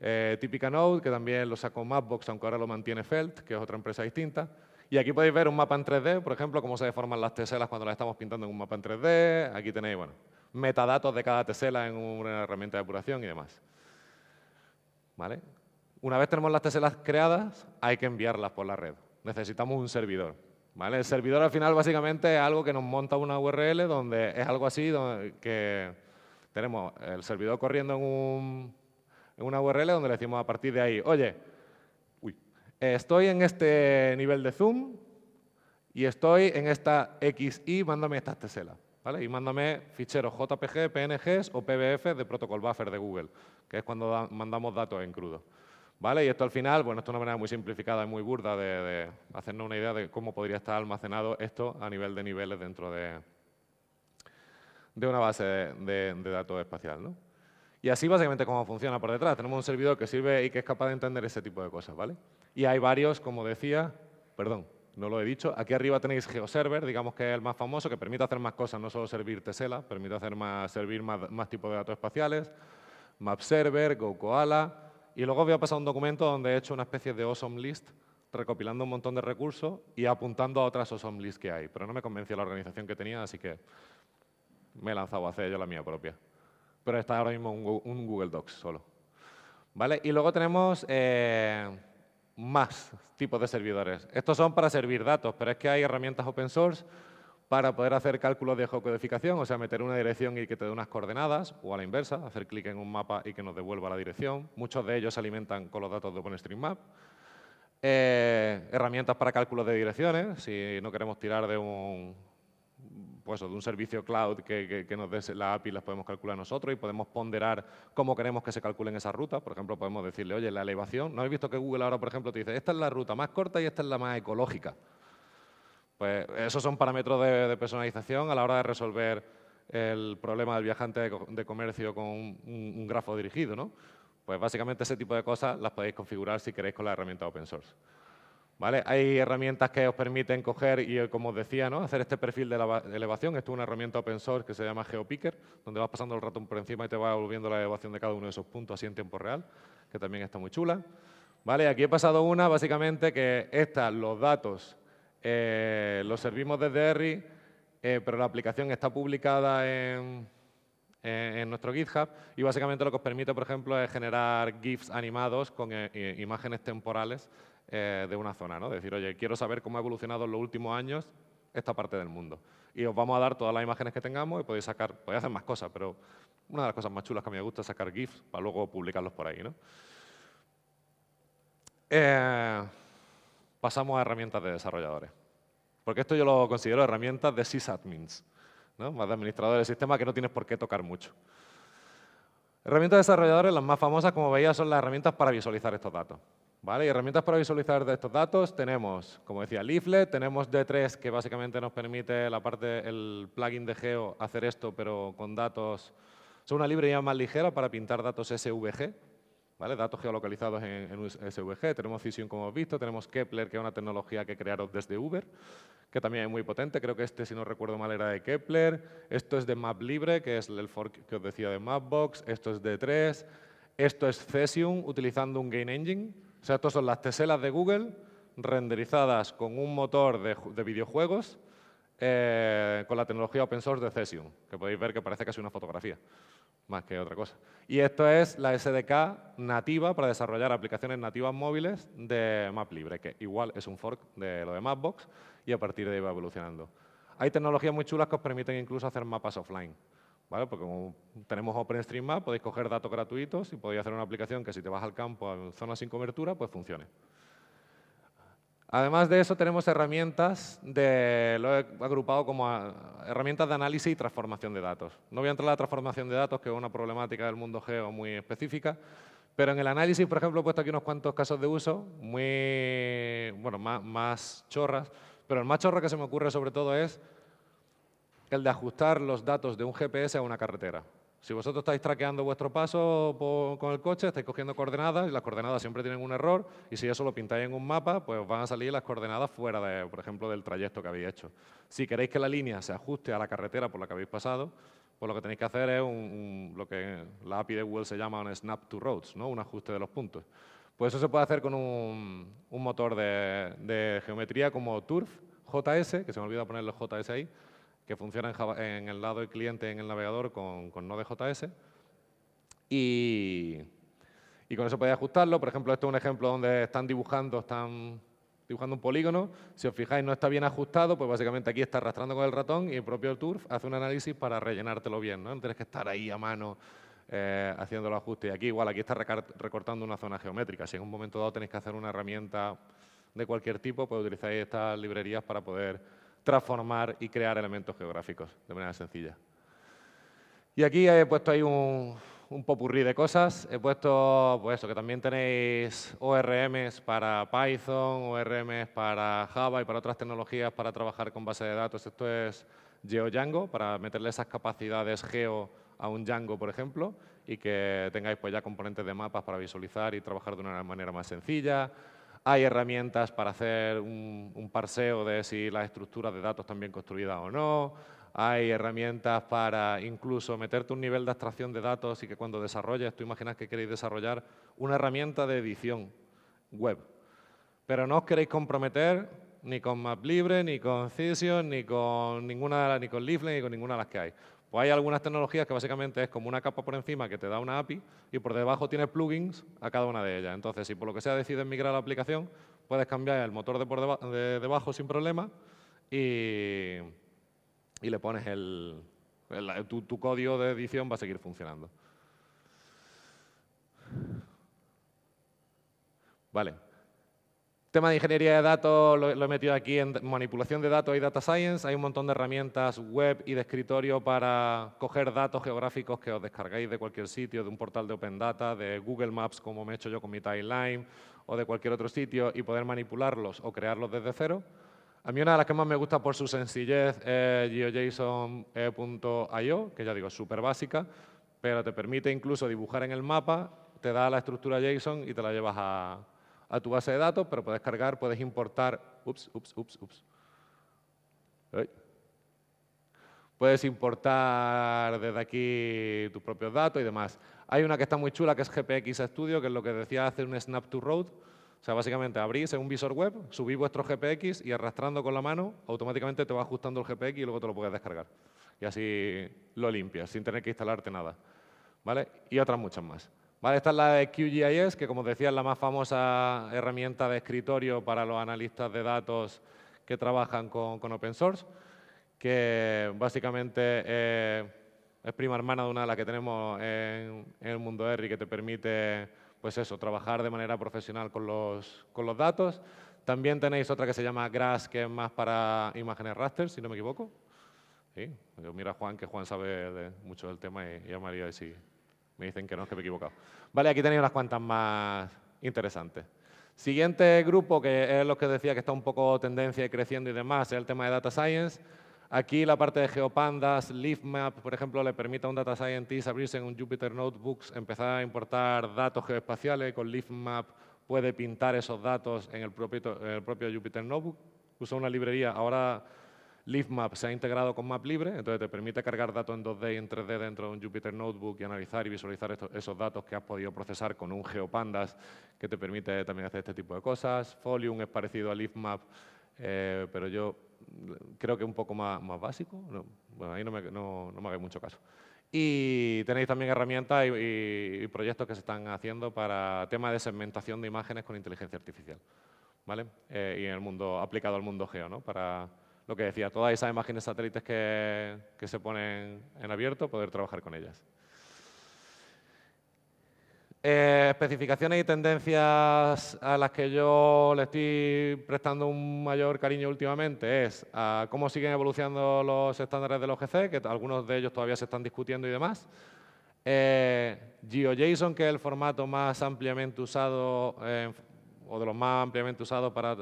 eh, Típica Node, que también lo sacó Mapbox, aunque ahora lo mantiene Felt, que es otra empresa distinta. Y aquí podéis ver un mapa en 3D, por ejemplo, cómo se deforman las teselas cuando las estamos pintando en un mapa en 3D. Aquí tenéis, bueno, metadatos de cada tesela en una herramienta de apuración y demás. ¿Vale? Una vez tenemos las teselas creadas, hay que enviarlas por la red. Necesitamos un servidor. ¿Vale? El servidor al final básicamente es algo que nos monta una URL donde es algo así donde que tenemos el servidor corriendo en, un, en una URL donde le decimos a partir de ahí, oye, estoy en este nivel de zoom y estoy en esta y mándame estas teselas. ¿vale? Y mándame ficheros JPG, PNGs o PBF de Protocol Buffer de Google, que es cuando mandamos datos en crudo. ¿Vale? Y esto al final, bueno, esto es una manera muy simplificada y muy burda de, hacernos una idea de cómo podría estar almacenado esto a nivel de niveles dentro de, una base de, de datos espacial. ¿no? Y así básicamente cómo funciona por detrás. Tenemos un servidor que sirve y que es capaz de entender ese tipo de cosas. ¿vale? Y hay varios, como decía, perdón, no lo he dicho. Aquí arriba tenéis GeoServer, digamos que es el más famoso, que permite hacer más cosas, no solo servir Tesela, permite hacer más, servir más, tipos de datos espaciales. MapServer, Koala. Y luego voy a pasar un documento donde he hecho una especie de awesome list recopilando un montón de recursos y apuntando a otras awesome lists que hay. Pero no me convenció la organización que tenía, así que me he lanzado a hacer yo la mía propia. Pero está ahora mismo un Google Docs solo. ¿Vale? Y luego tenemos... Eh, más tipos de servidores. Estos son para servir datos, pero es que hay herramientas open source para poder hacer cálculos de geocodificación, o sea, meter una dirección y que te dé unas coordenadas, o a la inversa, hacer clic en un mapa y que nos devuelva la dirección. Muchos de ellos se alimentan con los datos de OpenStreetMap. Eh, herramientas para cálculos de direcciones, si no queremos tirar de un de un servicio cloud que, nos dé la API, las podemos calcular nosotros y podemos ponderar cómo queremos que se calculen esa ruta. Por ejemplo, podemos decirle, oye, la elevación, ¿no habéis visto que Google ahora, por ejemplo, te dice, esta es la ruta más corta y esta es la más ecológica? Pues esos son parámetros de, personalización a la hora de resolver el problema del viajante de, comercio con un, un grafo dirigido, ¿no? Pues básicamente ese tipo de cosas las podéis configurar si queréis con la herramienta open source. Hay herramientas que os permiten coger y, como os decía, hacer este perfil de elevación. Esto es una herramienta open source que se llama GeoPicker, donde vas pasando el ratón por encima y te va volviendo la elevación de cada uno de esos puntos así en tiempo real, que también está muy chula. ¿Vale? Aquí he pasado una, básicamente, que esta, los datos, eh, los servimos desde ERRI, eh, pero la aplicación está publicada en, en nuestro GitHub y básicamente lo que os permite, por ejemplo, es generar GIFs animados con eh, imágenes temporales eh, de una zona, ¿no? Decir, oye, quiero saber cómo ha evolucionado en los últimos años esta parte del mundo. Y os vamos a dar todas las imágenes que tengamos y podéis sacar, podéis hacer más cosas, pero una de las cosas más chulas que a mí me gusta es sacar GIFs para luego publicarlos por ahí, ¿no? Eh, pasamos a herramientas de desarrolladores. Porque esto yo lo considero herramientas de sysadmins, ¿no? más de administradores de sistema que no tienes por qué tocar mucho. Herramientas de desarrolladores, las más famosas, como veía, son las herramientas para visualizar estos datos. ¿Vale? Y herramientas para visualizar de estos datos tenemos, como decía, Leaflet, tenemos D3 que básicamente nos permite la parte, el plugin de Geo hacer esto, pero con datos, es una librería más ligera para pintar datos SVG, ¿vale? Datos geolocalizados en, SVG, tenemos Fission como hemos visto, tenemos Kepler que es una tecnología que crearon desde Uber, que también es muy potente, creo que este si no recuerdo mal era de Kepler, esto es de Map Libre, que es el fork que os decía de Mapbox, esto es D3, esto es Cesium utilizando un Gain Engine, o sea, son las teselas de Google renderizadas con un motor de, videojuegos eh, con la tecnología open source de Cesium, que podéis ver que parece casi una fotografía, más que otra cosa. Y esto es la SDK nativa para desarrollar aplicaciones nativas móviles de Map Libre, que igual es un fork de lo de Mapbox y a partir de ahí va evolucionando. Hay tecnologías muy chulas que os permiten incluso hacer mapas offline. ¿Vale? Porque como tenemos OpenStreetMap, podéis coger datos gratuitos y podéis hacer una aplicación que si te vas al campo, a zonas sin cobertura, pues funcione. Además de eso, tenemos herramientas, de, lo agrupado como herramientas de análisis y transformación de datos. No voy a entrar en la transformación de datos, que es una problemática del mundo geo muy específica, pero en el análisis, por ejemplo, he puesto aquí unos cuantos casos de uso, muy, bueno, más, más chorras, pero el más chorro que se me ocurre sobre todo es el de ajustar los datos de un GPS a una carretera. Si vosotros estáis traqueando vuestro paso con el coche, estáis cogiendo coordenadas y las coordenadas siempre tienen un error y si eso lo pintáis en un mapa, pues van a salir las coordenadas fuera, de, por ejemplo, del trayecto que habéis hecho. Si queréis que la línea se ajuste a la carretera por la que habéis pasado, pues lo que tenéis que hacer es un, lo que la API de Google se llama un snap to roads, ¿no? un ajuste de los puntos. Pues eso se puede hacer con un, motor de, geometría como Turf, JS, que se me olvida poner el JS ahí, que funciona en, el lado del cliente en el navegador con, con Node.js. Y, y con eso podéis ajustarlo. Por ejemplo, esto es un ejemplo donde están dibujando, están dibujando un polígono. Si os fijáis, no está bien ajustado, pues básicamente aquí está arrastrando con el ratón y el propio Turf hace un análisis para rellenártelo bien. No, no tienes que estar ahí a mano eh, haciendo los ajustes. Y aquí igual, aquí está recortando una zona geométrica. Si en un momento dado tenéis que hacer una herramienta de cualquier tipo, pues utilizáis estas librerías para poder transformar y crear elementos geográficos de manera sencilla. Y aquí he puesto ahí un, popurrí de cosas. He puesto, pues eso, que también tenéis ORMs para Python, ORMs para Java y para otras tecnologías para trabajar con base de datos. Esto es GeoDjango, para meterle esas capacidades geo a un Django, por ejemplo, y que tengáis pues ya componentes de mapas para visualizar y trabajar de una manera más sencilla. Hay herramientas para hacer un, parseo de si las estructuras de datos están bien construidas o no. Hay herramientas para incluso meterte un nivel de abstracción de datos y que cuando desarrolles, tú imaginas que queréis desarrollar una herramienta de edición web. Pero no os queréis comprometer ni con MapLibre, ni con Cision, ni con ninguna ni con Leaflet, ni con ninguna de las que hay. Pues hay algunas tecnologías que básicamente es como una capa por encima que te da una API y por debajo tienes plugins a cada una de ellas. Entonces, si por lo que sea decides migrar a la aplicación, puedes cambiar el motor de por debajo sin problema y, le pones el, tu código de edición va a seguir funcionando. Vale. Tema de ingeniería de datos lo, he metido aquí en manipulación de datos y data science. Hay un montón de herramientas web y de escritorio para coger datos geográficos que os descargáis de cualquier sitio, de un portal de Open Data, de Google Maps, como me he hecho yo con mi timeline, o de cualquier otro sitio y poder manipularlos o crearlos desde cero. A mí una de las que más me gusta por su sencillez es GeoJSON.io, que ya digo, es súper básica, pero te permite incluso dibujar en el mapa, te da la estructura JSON y te la llevas a, a tu base de datos, pero puedes cargar, puedes importar, ups, ups, ups, ups. Puedes importar desde aquí tus propios datos y demás. Hay una que está muy chula que es GPX Studio, que es lo que decía hacer un snap to road. O sea, básicamente abrís en un visor web, subís vuestro GPX y arrastrando con la mano, automáticamente te va ajustando el GPX y luego te lo puedes descargar. Y así lo limpias, sin tener que instalarte nada. ¿Vale? Y otras muchas más. Vale, esta es la de QGIS, que como decía es la más famosa herramienta de escritorio para los analistas de datos que trabajan con, open source, que básicamente eh, es prima hermana de una de las que tenemos en, el mundo R y que te permite pues eso, trabajar de manera profesional con los, con los datos. También tenéis otra que se llama Grass, que es más para imágenes raster, si no me equivoco. Sí, mira a Juan, que Juan sabe mucho del tema y, y a María me dicen que no, que me he equivocado. Vale, aquí tenéis unas cuantas más interesantes. Siguiente grupo, que es lo que decía que está un poco tendencia y creciendo y demás, es el tema de Data Science. Aquí la parte de Geopandas, LeafMap, por ejemplo, le permite a un Data Scientist abrirse en un Jupyter Notebooks, empezar a importar datos geoespaciales. Con LeafMap puede pintar esos datos en el propio, en el propio Jupyter Notebook. Usa una librería. Ahora LeafMap se ha integrado con Map Libre, entonces te permite cargar datos en 2D y en 3D dentro de un Jupyter Notebook y analizar y visualizar esos datos que has podido procesar con un GeoPandas, que te permite también hacer este tipo de cosas. Folium es parecido a LeafMap, eh, pero yo creo que es un poco más, básico. bueno, ahí no me, no, hagáis mucho caso. Y tenéis también herramientas y, proyectos que se están haciendo para temas de segmentación de imágenes con inteligencia artificial. ¿Vale? Eh, y en el mundo, aplicado al mundo geo, ¿no? Para, lo que decía, todas esas imágenes satélites que, se ponen en abierto, poder trabajar con ellas. Eh, especificaciones y tendencias a las que yo le estoy prestando un mayor cariño últimamente es cómo siguen evolucionando los estándares de los GC? que algunos de ellos todavía se están discutiendo y demás. Eh, GeoJSON, que es el formato más ampliamente usado en, o de los más ampliamente usados para,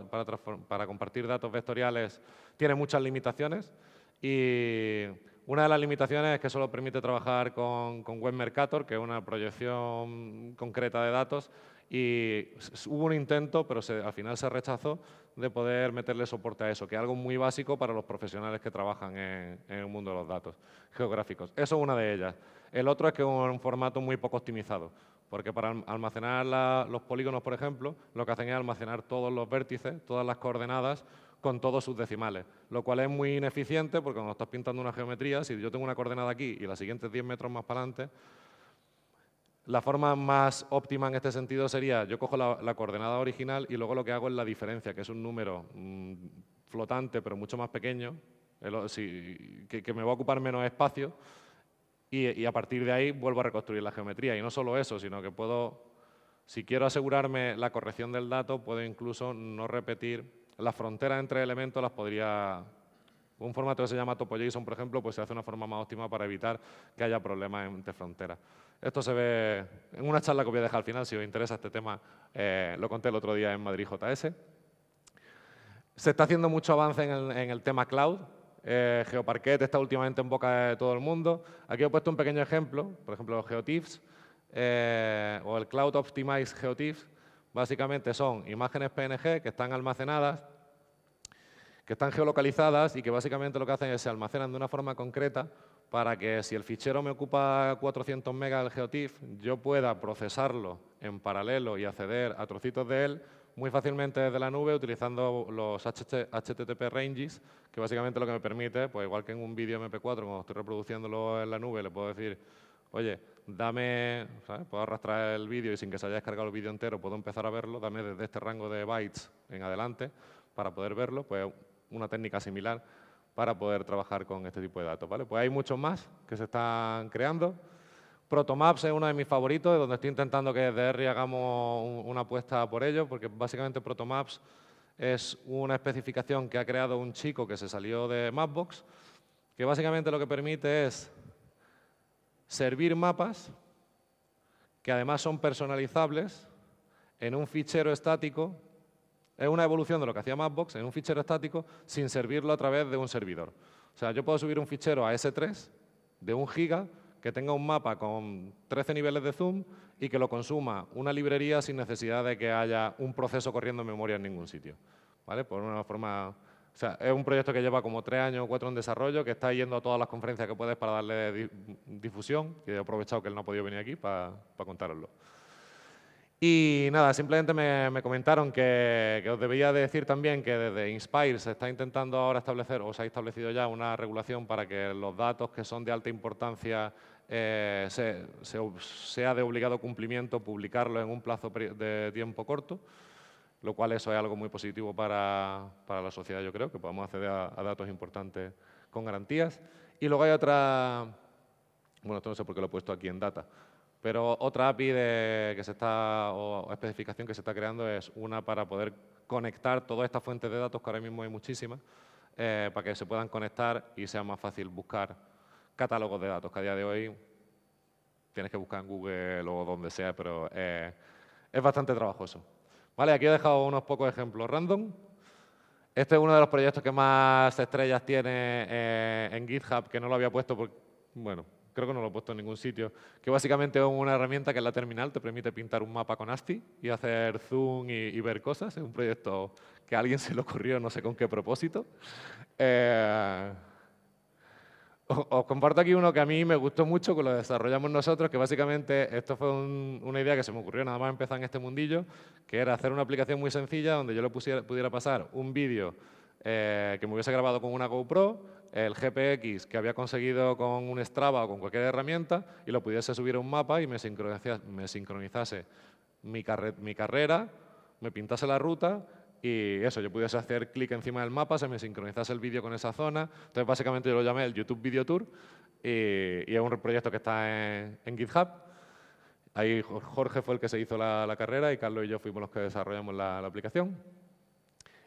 para, compartir datos vectoriales tiene muchas limitaciones y una de las limitaciones es que solo permite trabajar con, con Web Mercator, que es una proyección concreta de datos, y hubo un intento, pero se, al final se rechazó, de poder meterle soporte a eso, que es algo muy básico para los profesionales que trabajan en, el mundo de los datos geográficos. Eso es una de ellas. El otro es que es un formato muy poco optimizado. Porque para almacenar los polígonos, por ejemplo, lo que hacen es almacenar todos los vértices, todas las coordenadas con todos sus decimales, lo cual es muy ineficiente porque cuando estás pintando una geometría, si yo tengo una coordenada aquí y la siguiente 10 metros más para adelante, la forma más óptima en este sentido sería, yo cojo la, coordenada original y luego lo que hago es la diferencia, que es un número mm, flotante pero mucho más pequeño, que me va a ocupar menos espacio, y, a partir de ahí vuelvo a reconstruir la geometría. Y no solo eso, sino que puedo, si quiero asegurarme la corrección del dato, puedo incluso no repetir las fronteras entre elementos, las podría un formato que se llama TopoJSON, por ejemplo, pues se hace una forma más óptima para evitar que haya problemas entre fronteras. Esto se ve en una charla que voy a dejar al final, si os interesa este tema, eh, lo conté el otro día en Madrid JS. Se está haciendo mucho avance en el tema cloud. Eh, Geoparquet está últimamente en boca de todo el mundo. Aquí he puesto un pequeño ejemplo, por ejemplo, los eh, o el Cloud Optimized GeoTiffs. Básicamente son imágenes PNG que están almacenadas, que están geolocalizadas y que básicamente lo que hacen es se almacenan de una forma concreta para que si el fichero me ocupa 400 megas del GeoTIFF, yo pueda procesarlo en paralelo y acceder a trocitos de él muy fácilmente desde la nube utilizando los HTTP ranges, que básicamente lo que me permite, pues igual que en un vídeo MP4, cuando estoy reproduciéndolo en la nube, le puedo decir, oye, dame, puedo arrastrar el vídeo y sin que se haya descargado el vídeo entero puedo empezar a verlo, dame desde este rango de bytes en adelante para poder verlo, pues una técnica similar para poder trabajar con este tipo de datos. ¿vale? Pues hay muchos más que se están creando. Protomaps es uno de mis favoritos, de donde estoy intentando que desde R hagamos una apuesta por ello, porque básicamente Protomaps es una especificación que ha creado un chico que se salió de Mapbox, que básicamente lo que permite es servir mapas que además son personalizables en un fichero estático, es una evolución de lo que hacía Mapbox, en un fichero estático sin servirlo a través de un servidor. O sea, yo puedo subir un fichero a S3 de un giga que tenga un mapa con 13 niveles de zoom y que lo consuma una librería sin necesidad de que haya un proceso corriendo en memoria en ningún sitio. ¿Vale? Por una forma... es un proyecto que lleva como tres años o cuatro en desarrollo, que está yendo a todas las conferencias que puedes para darle difusión, Y he aprovechado que él no ha podido venir aquí para, para contároslo. Y nada, simplemente me, comentaron que, os debía decir también que desde Inspire se está intentando ahora establecer, o se ha establecido ya una regulación para que los datos que son de alta importancia eh, sea de obligado cumplimiento publicarlos en un plazo de tiempo corto, lo cual eso es algo muy positivo para, la sociedad, yo creo, que podamos acceder a, a datos importantes con garantías. Y luego hay otra, bueno, esto no sé por qué lo he puesto aquí en data, pero otra API que se está, o especificación que se está creando es una para poder conectar todas estas fuentes de datos, que ahora mismo hay muchísimas, eh, para que se puedan conectar y sea más fácil buscar catálogos de datos, que a día de hoy tienes que buscar en Google o donde sea, pero eh, es bastante trabajoso. Vale, aquí he dejado unos pocos ejemplos random. Este es uno de los proyectos que más estrellas tiene eh, en GitHub, que no lo había puesto porque, bueno, creo que no lo he puesto en ningún sitio, que básicamente es una herramienta que en la terminal te permite pintar un mapa con ASTI y hacer zoom y, ver cosas. Es un proyecto que a alguien se le ocurrió, no sé con qué propósito. Eh, os, comparto aquí uno que a mí me gustó mucho, que lo desarrollamos nosotros, que básicamente esto fue una idea que se me ocurrió nada más empezar en este mundillo, que era hacer una aplicación muy sencilla donde yo le pudiera pasar un vídeo eh, que me hubiese grabado con una GoPro, el GPX que había conseguido con un Strava o con cualquier herramienta y lo pudiese subir a un mapa y me sincronizase, mi, carrera, me pintase la ruta y eso, yo pudiese hacer clic encima del mapa, se me sincronizase el vídeo con esa zona. Entonces, básicamente yo lo llamé el YouTube Video Tour y, es un proyecto que está en, GitHub. Ahí Jorge fue el que se hizo la, carrera y Carlos y yo fuimos los que desarrollamos la aplicación.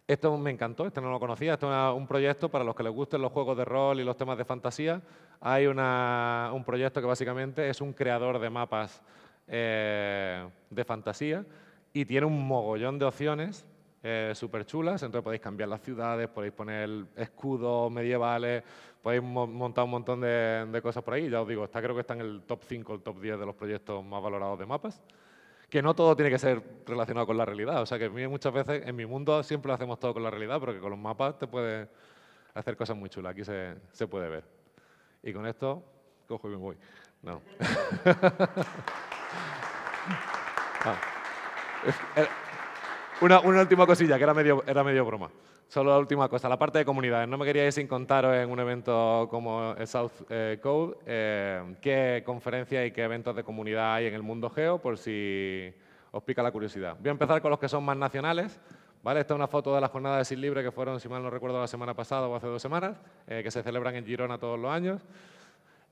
Esto me encantó, Este no lo conocía, esto es un proyecto para los que les gusten los juegos de rol y los temas de fantasía. Hay un proyecto que básicamente es un creador de mapas eh, de fantasía y tiene un mogollón de opciones eh, súper chulas, entonces podéis cambiar las ciudades, podéis poner escudos medievales, podéis montar un montón de, cosas por ahí. Ya os digo, creo que está en el top 5 o el top 10 de los proyectos más valorados de mapas que no todo tiene que ser relacionado con la realidad. O sea, que muchas veces en mi mundo siempre lo hacemos todo con la realidad, porque con los mapas te puedes hacer cosas muy chulas. Aquí se, puede ver. Y con esto cojo y me voy. No. Ah. Eh, una, una, última cosilla, que era medio, era medio broma. Solo la última cosa, la parte de comunidades. No me queríais sin contaros en un evento como el South eh, Code eh, qué conferencias y qué eventos de comunidad hay en el mundo geo, por si os pica la curiosidad. Voy a empezar con los que son más nacionales. ¿vale? Esta es una foto de las jornadas de SIL Libre que fueron, si mal no recuerdo, la semana pasada o hace dos semanas, eh, que se celebran en Girona todos los años.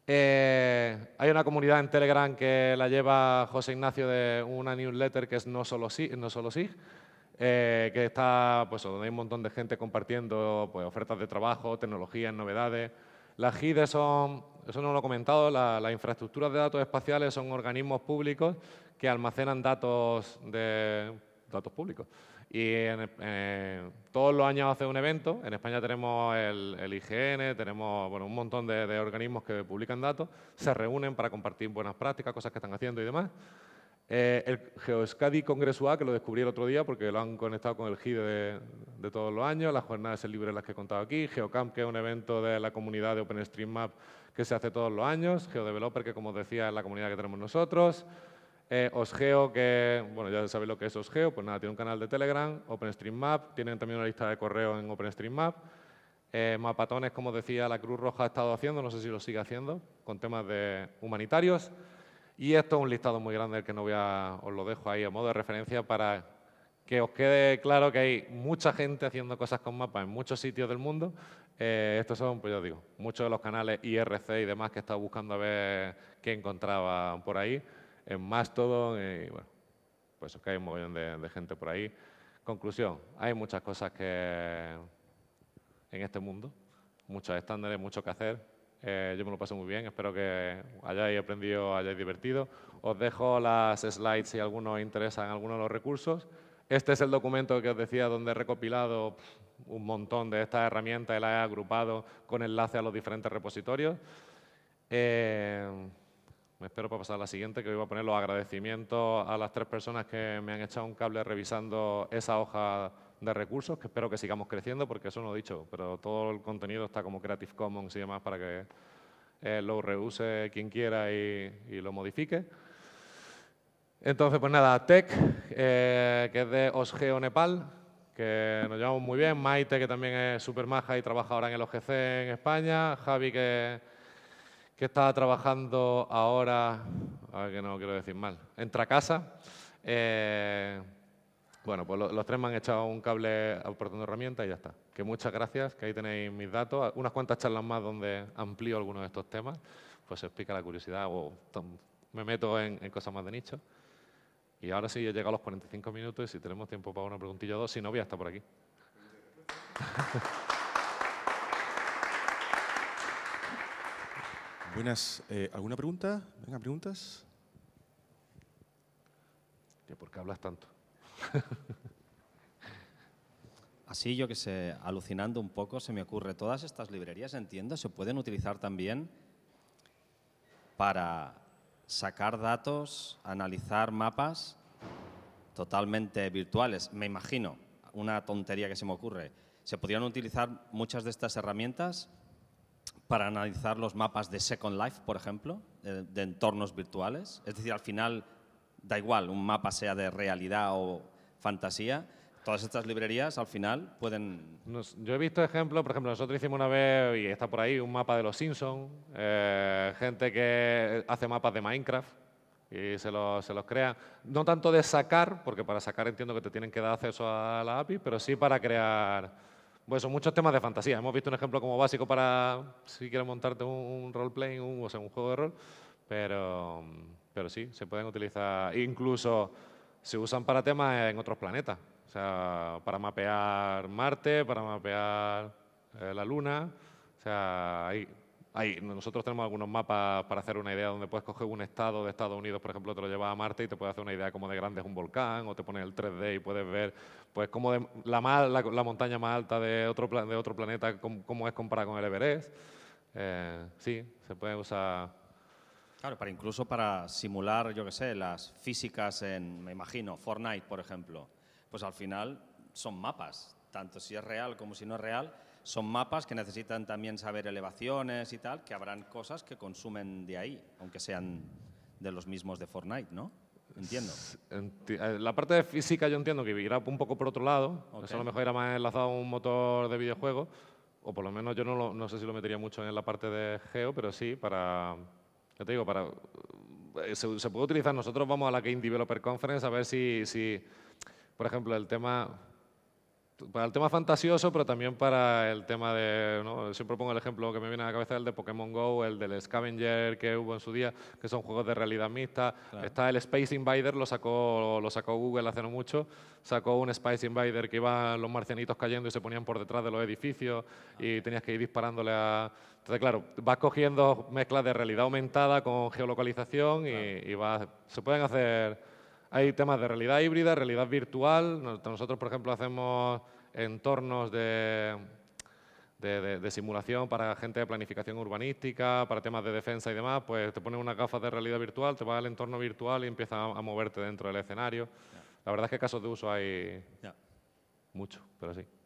hay una comunidad en Telegram que la lleva José Ignacio de una newsletter que es No Solo No Solo SIG eh, que está, pues, donde hay un montón de gente compartiendo pues, ofertas de trabajo, tecnologías, novedades. Las GIDE son, eso no lo he comentado, las infraestructuras de datos espaciales son organismos públicos que almacenan datos, de, datos públicos. Y todos los años hace un evento, en España tenemos el, IGN, tenemos bueno, un montón de organismos que publican datos, se reúnen para compartir buenas prácticas, cosas que están haciendo y demás. Eh, el GeoScadi A, que lo descubrí el otro día porque lo han conectado con el GIDE e de, todos los años, las jornadas en libre las que he contado aquí, GeoCamp, que es un evento de la comunidad de OpenStreetMap que se hace todos los años, GeoDeveloper, que como decía es la comunidad que tenemos nosotros, eh, Osgeo, que bueno, ya sabéis lo que es Osgeo, pues nada, tiene un canal de Telegram, OpenStreetMap, tienen también una lista de correo en OpenStreetMap, eh, mapatones, como decía, la Cruz Roja ha estado haciendo, no sé si lo sigue haciendo, con temas de humanitarios, y esto es un listado muy grande, que no voy a, os lo dejo ahí a modo de referencia para que os quede claro que hay mucha gente haciendo cosas con mapas en muchos sitios del mundo. Eh, estos son, pues yo digo, muchos de los canales IRC y demás que estado buscando a ver qué encontraban por ahí, en Mastodon, y bueno, pues que hay un de, gente por ahí. Conclusión, hay muchas cosas que en este mundo, muchos estándares, mucho que hacer, eh, yo me lo paso muy bien, espero que hayáis aprendido, hayáis divertido. Os dejo las slides si alguno interesa en alguno de los recursos. Este es el documento que os decía donde he recopilado un montón de estas herramientas y las he agrupado con enlace a los diferentes repositorios. Eh, me espero para pasar a la siguiente, que voy a poner los agradecimientos a las tres personas que me han echado un cable revisando esa hoja de recursos, que espero que sigamos creciendo, porque eso no he dicho, pero todo el contenido está como Creative Commons y demás para que eh, lo reuse quien quiera y, lo modifique. Entonces, pues nada, Tech, eh, que es de Osgeo Nepal, que nos llevamos muy bien. Maite, que también es super maja y trabaja ahora en el OGC en España. Javi, que, que está trabajando ahora, a ver que no quiero decir mal, entra Tracasa. Eh, bueno, pues los tres me han echado un cable aportando herramientas y ya está. Que muchas gracias, que ahí tenéis mis datos. Unas cuantas charlas más donde amplío algunos de estos temas, pues se os la curiosidad o me meto en, cosas más de nicho. Y ahora sí, he llegado a los 45 minutos y si tenemos tiempo para una preguntilla o dos, si no, voy a estar por aquí. Buenas. Eh, ¿Alguna pregunta? Venga, preguntas. ¿Por qué hablas tanto? Así, yo que sé, alucinando un poco, se me ocurre, todas estas librerías, entiendo, se pueden utilizar también para sacar datos, analizar mapas totalmente virtuales, me imagino, una tontería que se me ocurre. Se podrían utilizar muchas de estas herramientas para analizar los mapas de Second Life, por ejemplo, eh, de, entornos virtuales. Es decir, al final da igual, un mapa sea de realidad o fantasía, todas estas librerías al final pueden... yo he visto ejemplos, por ejemplo, nosotros hicimos una vez, y está por ahí, un mapa de los Simpsons, eh, gente que hace mapas de Minecraft y se los, se los crea, no tanto de sacar, porque para sacar entiendo que te tienen que dar acceso a la API, pero sí para crear... Pues son muchos temas de fantasía. Hemos visto un ejemplo como básico para si quieres montarte un, roleplay o un juego de rol, pero pero sí, se pueden utilizar, incluso se usan para temas en otros planetas. O sea, para mapear Marte, para mapear eh, la Luna. O sea, hay, nosotros tenemos algunos mapas para hacer una idea donde puedes coger un estado de Estados Unidos, por ejemplo, te lo llevas a Marte y te puede hacer una idea cómo de grande es un volcán, o te pones el 3D y puedes ver pues cómo de, la, la, montaña más alta de otro, de otro planeta, cómo, es comparada con el Everest. Eh, sí, se puede usar Claro, para incluso para simular, yo qué sé, las físicas en, me imagino, Fortnite, por ejemplo. Pues al final son mapas, tanto si es real como si no es real, son mapas que necesitan también saber elevaciones y tal, que habrán cosas que consumen de ahí, aunque sean de los mismos de Fortnite, ¿no? Entiendo. Eh, la parte de física yo entiendo que irá un poco por otro lado. Okay. Eso a lo mejor irá más enlazado a un motor de videojuego. O por lo menos yo no sé si lo metería mucho en la parte de geo, pero sí para ya te digo, para, eh, se, puede utilizar, nosotros vamos a la Game Developer Conference a ver si, si por ejemplo, el tema para el tema fantasioso, pero también para el tema de, siempre pongo el ejemplo que me viene a la cabeza, el de Pokémon Go, el del Scavenger que hubo en su día, que son juegos de realidad mixta. Está el Space Invader, lo sacó, lo sacó Google hace no mucho, sacó un Space Invader que iban los marcianitos cayendo y se ponían por detrás de los edificios y tenías que ir disparándole a... Entonces, claro, vas cogiendo mezclas de realidad aumentada con geolocalización y, se pueden hacer hay temas de realidad híbrida, realidad virtual. Nosotros, por ejemplo, hacemos entornos de, simulación para gente de planificación urbanística, para temas de defensa y demás, pues te pones unas gafas de realidad virtual, te vas al entorno virtual y empiezas a, moverte dentro del escenario. La verdad es que casos de uso hay mucho, pero sí.